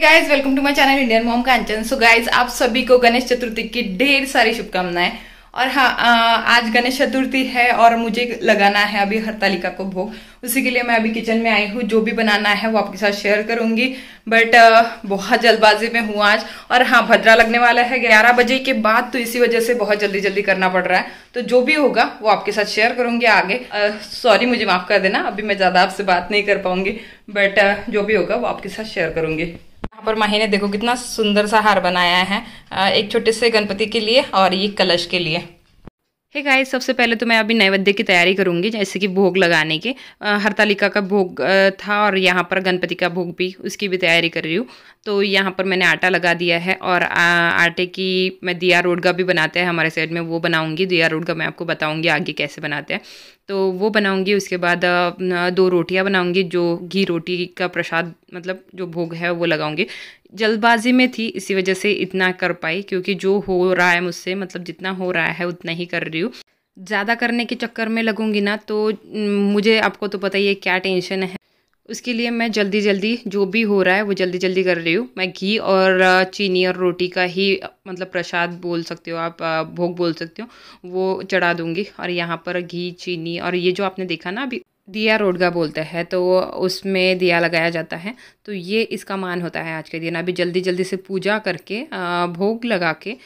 guys welcome to my channel Indian mom Kanchan so guys आप सभी को गणेश चतुर्थी की ढेर सारी शुभकामनाएं और हाँ आज गणेश चतुर्थी है और मुझे लगाना है अभी हरतालिका को भोग उसी के लिए मैं अभी किचन में आई हूँ जो भी बनाना है वो आपके साथ शेयर करूंगी बट बहुत जल्दबाजी में हूँ आज और हाँ भद्रा लगने वाला है ग्यारह बजे के बाद तो इसी वजह से बहुत जल्दी जल्दी करना पड़ रहा है तो जो भी होगा वो आपके साथ शेयर करूंगी आगे सॉरी मुझे माफ कर देना अभी मैं ज़्यादा आपसे बात नहीं कर पाऊंगी बट जो भी होगा वो आपके साथ शेयर करूंगी पर माही ने देखो कितना सुंदर सा हार बनाया है एक छोटे से गणपति के लिए और ये कलश के लिए हे hey गाइस सबसे पहले तो मैं अभी नैवेद्य की तैयारी करूंगी जैसे कि भोग लगाने के हरतालिका का भोग था और यहाँ पर गणपति का भोग भी उसकी भी तैयारी कर रही हूँ तो यहाँ पर मैंने आटा लगा दिया है और आ, आटे की मैं दिया रोडगा भी बनाते हैं हमारे साइड में वो बनाऊँगी दिया रोडगा मैं आपको बताऊँगी आगे कैसे बनाते हैं तो वो बनाऊँगी उसके बाद दो रोटियाँ बनाऊँगी जो घी रोटी का प्रसाद मतलब जो भोग है वो लगाऊँगी जल्दबाजी में थी इसी वजह से इतना कर पाई क्योंकि जो हो रहा है मुझसे मतलब जितना हो रहा है उतना ही कर रही हूँ ज़्यादा करने के चक्कर में लगूंगी ना तो मुझे आपको तो पता ही है क्या टेंशन है उसके लिए मैं जल्दी जल्दी जो भी हो रहा है वो जल्दी जल्दी कर रही हूँ मैं घी और चीनी और रोटी का ही मतलब प्रसाद बोल सकते हो आप भोग बोल सकते हो वो चढ़ा दूँगी और यहाँ पर घी चीनी और ये जो आपने देखा ना अभी दिया रोडगा बोलते हैं तो उसमें दिया लगाया जाता है तो ये इसका मान होता है आज के दिन अभी जल्दी जल्दी से पूजा करके भोग लगा के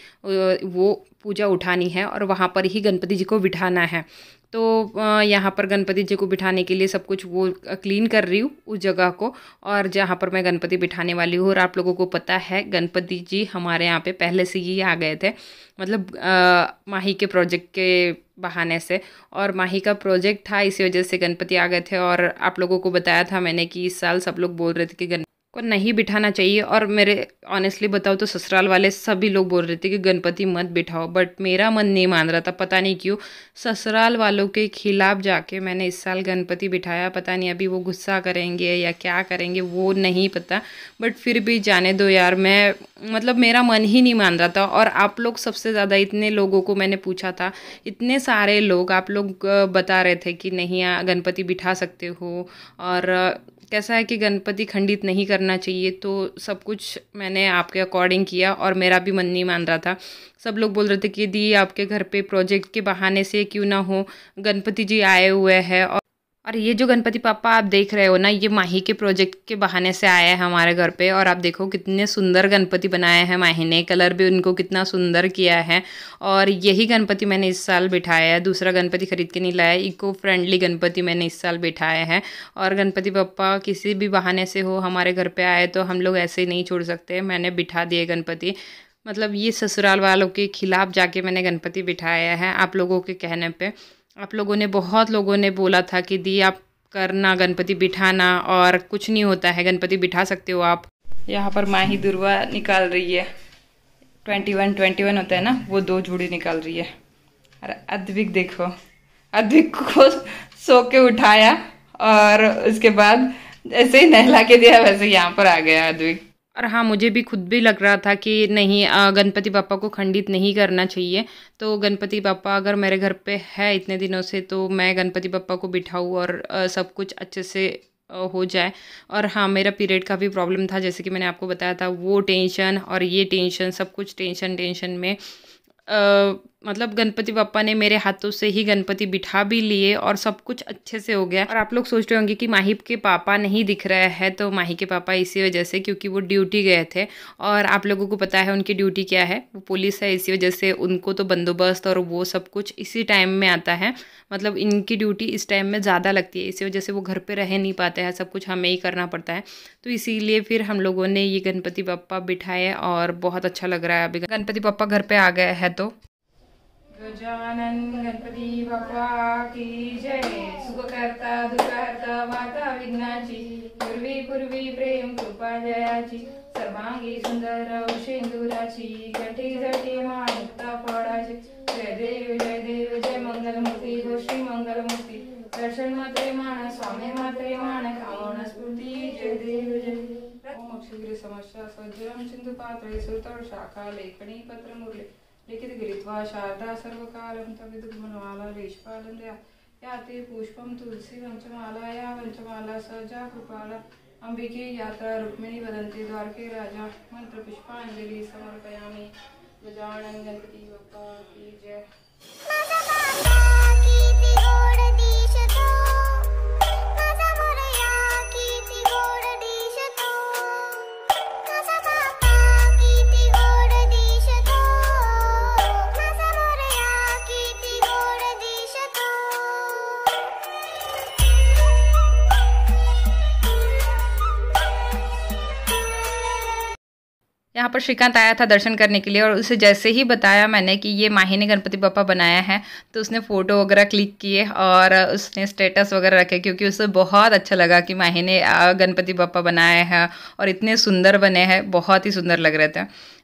वो पूजा उठानी है और वहाँ पर ही गणपति जी को बिठाना है तो यहाँ पर गणपति जी को बिठाने के लिए सब कुछ वो क्लीन कर रही हूँ उस जगह को और जहाँ पर मैं गणपति बिठाने वाली हूँ और आप लोगों को पता है गणपति जी हमारे यहाँ पे पहले से ही आ गए थे मतलब आ, माही के प्रोजेक्ट के बहाने से और माही का प्रोजेक्ट था इसी वजह से गणपति आ गए थे और आप लोगों को बताया था मैंने कि इस साल सब लोग बोल रहे थे कि गणपति को नहीं बिठाना चाहिए और मेरे ऑनेस्टली बताओ तो ससुराल वाले सभी लोग बोल रहे थे कि गणपति मत बिठाओ बट मेरा मन नहीं मान रहा था पता नहीं क्यों ससुराल वालों के खिलाफ जाके मैंने इस साल गणपति बिठाया पता नहीं अभी वो गुस्सा करेंगे या क्या करेंगे वो नहीं पता बट फिर भी जाने दो यार मैं मतलब मेरा मन ही नहीं मान रहा था और आप लोग सबसे ज़्यादा इतने लोगों को मैंने पूछा था इतने सारे लोग आप लोग बता रहे थे कि नहीं गणपति बिठा सकते हो और कैसा है कि गणपति खंडित नहीं करना करना चाहिए तो सब कुछ मैंने आपके अकॉर्डिंग किया और मेरा भी मन नहीं मान रहा था सब लोग बोल रहे थे कि दी आपके घर पे प्रोजेक्ट के बहाने से क्यों ना हो गणपति जी आए हुए हैं और और ये जो गणपति पापा आप देख रहे हो ना ये माही के प्रोजेक्ट के बहाने से आया है हमारे घर पे और आप देखो कितने सुंदर गणपति बनाए हैं माही ने कलर भी उनको कितना सुंदर किया है और यही गणपति मैंने इस साल बिठाया है दूसरा गणपति खरीद के नहीं लाया इको फ्रेंडली गणपति मैंने इस साल बिठाया है और गणपति पप्पा किसी भी बहाने से हो हमारे घर पर आए तो हम लोग ऐसे ही नहीं छोड़ सकते मैंने बिठा दिए गणपति मतलब ये ससुराल वालों के खिलाफ़ जाके मैंने गणपति बिठाया है आप लोगों के कहने पर आप लोगों ने बहुत लोगों ने बोला था कि दी आप करना गणपति बिठाना और कुछ नहीं होता है गणपति बिठा सकते हो आप यहाँ पर माही दुर्वा निकाल रही है ट्वेंटी वन ट्वेंटी वन होता है ना वो दो जोड़ी निकाल रही है और अद्विक देखो अद्विक को सो के उठाया और उसके बाद ऐसे ही नहला के दिया वैसे यहाँ पर आ गया अद्विक और हाँ मुझे भी खुद भी लग रहा था कि नहीं गणपति पापा को खंडित नहीं करना चाहिए तो गणपति पापा अगर मेरे घर पे है इतने दिनों से तो मैं गणपति पापा को बिठाऊँ और सब कुछ अच्छे से हो जाए और हाँ मेरा पीरियड का भी प्रॉब्लम था जैसे कि मैंने आपको बताया था वो टेंशन और ये टेंशन सब कुछ टेंशन टेंशन में आ, मतलब गणपति पापा ने मेरे हाथों से ही गणपति बिठा भी लिए और सब कुछ अच्छे से हो गया और आप लोग सोच रहे होंगे कि माही के पापा नहीं दिख रहे हैं तो माही के पापा इसी वजह से क्योंकि वो ड्यूटी गए थे और आप लोगों को पता है उनकी ड्यूटी क्या है वो पुलिस है इसी वजह से उनको तो बंदोबस्त और वो सब कुछ इसी टाइम में आता है मतलब इनकी ड्यूटी इस टाइम में ज़्यादा लगती है इसी वजह से वो घर पर रह नहीं पाते हैं सब कुछ हमें ही करना पड़ता है तो इसीलिए फिर हम लोगों ने ये गणपति पप्पा बिठाए और बहुत अच्छा लग रहा है अभी गणपति पप्पा घर पर आ गए हैं तो गजानन गणपती बाप्पा की जय सुखकर्ता दुःखहर्ता माता विघ्नाची पूर्वी पूर्वी प्रेम कृपा जयाची सर्वांगी सुंदर शेंदुराची घटी झटी माता फळाची जय देव जय देव जय मंगलमूर्ती श्री मंगलमूर्ती दर्शन मात्रे मान स्वामी मात्रे मान कामना स्फूर्ती जय देव जय मोक्षग्री समस्या सज्जन सिंधु पात्रे सुतळ शाखा लेखणी पत्र मुरले లిఖిత శారదా సర్వకాలంతో విదుగుణమాల లేచిపాలందయ యాతి పుష్పం తులసి వంచమాలయా వంచమాల సజా కృపాల అంబికే యాత్ర రుక్మిణి వదంతి ద్వారకే రాజా మంత్ర పుష్పాంజలి సమర్పయామి గజానన్ గణపతి బప్పా కీ జయ यहाँ पर श्रीकांत आया था दर्शन करने के लिए और उसे जैसे ही बताया मैंने कि ये माही ने गणपति पापा बनाया है तो उसने फ़ोटो वगैरह क्लिक किए और उसने स्टेटस वगैरह रखे क्योंकि उसे बहुत अच्छा लगा कि माही ने गणपति पापा बनाया है और इतने सुंदर बने हैं बहुत ही सुंदर लग रहे थे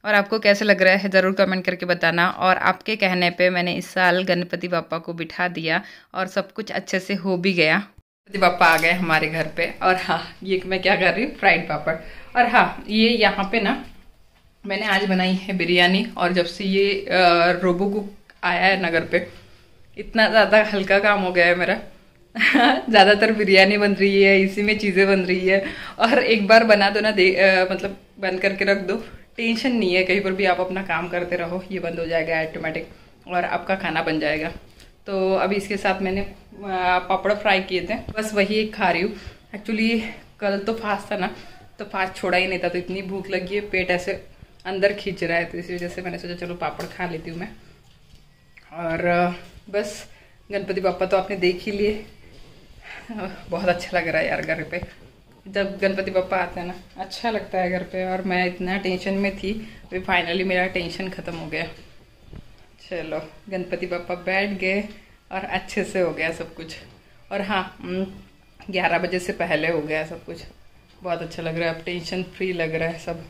और आपको कैसे लग रहा है ज़रूर कमेंट करके बताना और आपके कहने पर मैंने इस साल गणपति पापा को बिठा दिया और सब कुछ अच्छे से हो भी गया गणपति पापा आ गए हमारे घर पे और हाँ ये मैं क्या कर रही हूँ फ्राइड पापड़ और हाँ ये यहाँ पे ना मैंने आज बनाई है बिरयानी और जब से ये रोबो कुक आया है नगर पे इतना ज़्यादा हल्का काम हो गया है मेरा ज़्यादातर बिरयानी बन रही है इसी में चीज़ें बन रही है और एक बार बना दो ना दे आ, मतलब बंद करके रख दो टेंशन नहीं है कहीं पर भी आप अपना काम करते रहो ये बंद हो जाएगा ऑटोमेटिक और आपका खाना बन जाएगा तो अभी इसके साथ मैंने पापड़ फ्राई किए थे बस वही एक खा रही हूँ एक्चुअली कल तो फास्ट था ना तो फास्ट छोड़ा ही नहीं था तो इतनी भूख लगी है पेट ऐसे अंदर खींच रहा है तो इसी वजह से मैंने सोचा चलो पापड़ खा लेती हूँ मैं और बस गणपति पापा तो आपने देख ही लिए बहुत अच्छा लग रहा है यार घर पे जब गणपति पापा आते हैं ना अच्छा लगता है घर पे और मैं इतना टेंशन में थी तो फाइनली मेरा टेंशन ख़त्म हो गया चलो गणपति पापा बैठ गए और अच्छे से हो गया सब कुछ और हाँ ग्यारह बजे से पहले हो गया सब कुछ बहुत अच्छा लग रहा है अब टेंशन फ्री लग रहा है सब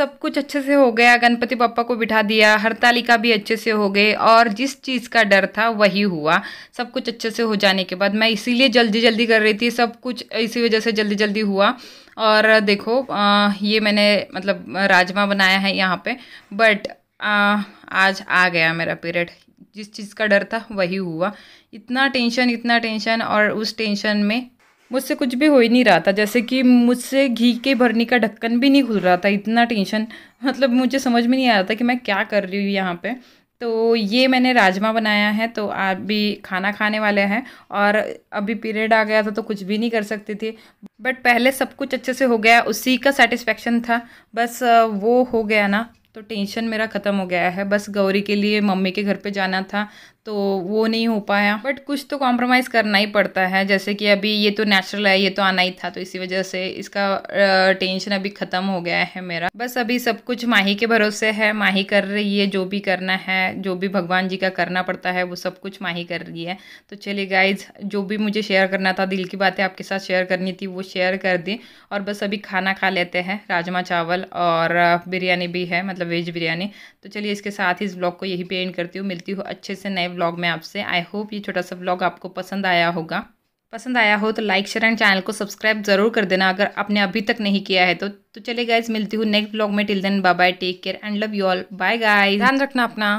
सब कुछ अच्छे से हो गया गणपति पापा को बिठा दिया हड़तालिका भी अच्छे से हो गए और जिस चीज़ का डर था वही हुआ सब कुछ अच्छे से हो जाने के बाद मैं इसीलिए जल्दी जल्दी कर रही थी सब कुछ इसी वजह से जल्दी जल्दी हुआ और देखो आ, ये मैंने मतलब राजमा बनाया है यहाँ पे बट आ, आज आ गया मेरा पीरियड जिस चीज़ का डर था वही हुआ इतना टेंशन इतना टेंशन और उस टेंशन में मुझसे कुछ भी हो ही नहीं रहा था जैसे कि मुझसे घी के भरने का ढक्कन भी नहीं खुल रहा था इतना टेंशन मतलब मुझे समझ में नहीं आ रहा था कि मैं क्या कर रही हूँ यहाँ पे तो ये मैंने राजमा बनाया है तो आप भी खाना खाने वाले हैं और अभी पीरियड आ गया था तो कुछ भी नहीं कर सकती थी बट पहले सब कुछ अच्छे से हो गया उसी का सेटिस्फेक्शन था बस वो हो गया ना तो टेंशन मेरा ख़त्म हो गया है बस गौरी के लिए मम्मी के घर पे जाना था तो वो नहीं हो पाया बट कुछ तो कॉम्प्रोमाइज़ करना ही पड़ता है जैसे कि अभी ये तो नेचुरल है ये तो आना ही था तो इसी वजह से इसका टेंशन अभी ख़त्म हो गया है मेरा बस अभी सब कुछ माही के भरोसे है माही कर रही है जो भी करना है जो भी भगवान जी का करना पड़ता है वो सब कुछ माही कर रही है तो चलिए गाइज जो भी मुझे शेयर करना था दिल की बातें आपके साथ शेयर करनी थी वो शेयर कर दी और बस अभी खाना खा लेते हैं राजमा चावल और बिरयानी भी है मतलब मतलब वेज बिरयानी तो चलिए इसके साथ ही इस ब्लॉग को यही पे एंड करती हूँ मिलती हूँ अच्छे से नए ब्लॉग में आपसे आई होप ये छोटा सा ब्लॉग आपको पसंद आया होगा पसंद आया हो तो लाइक शेयर एंड चैनल को सब्सक्राइब जरूर कर देना अगर आपने अभी तक नहीं किया है तो तो चले गाइज मिलती हूँ नेक्स्ट ब्लॉग में till then bye take care and love you all bye guys ध्यान रखना अपना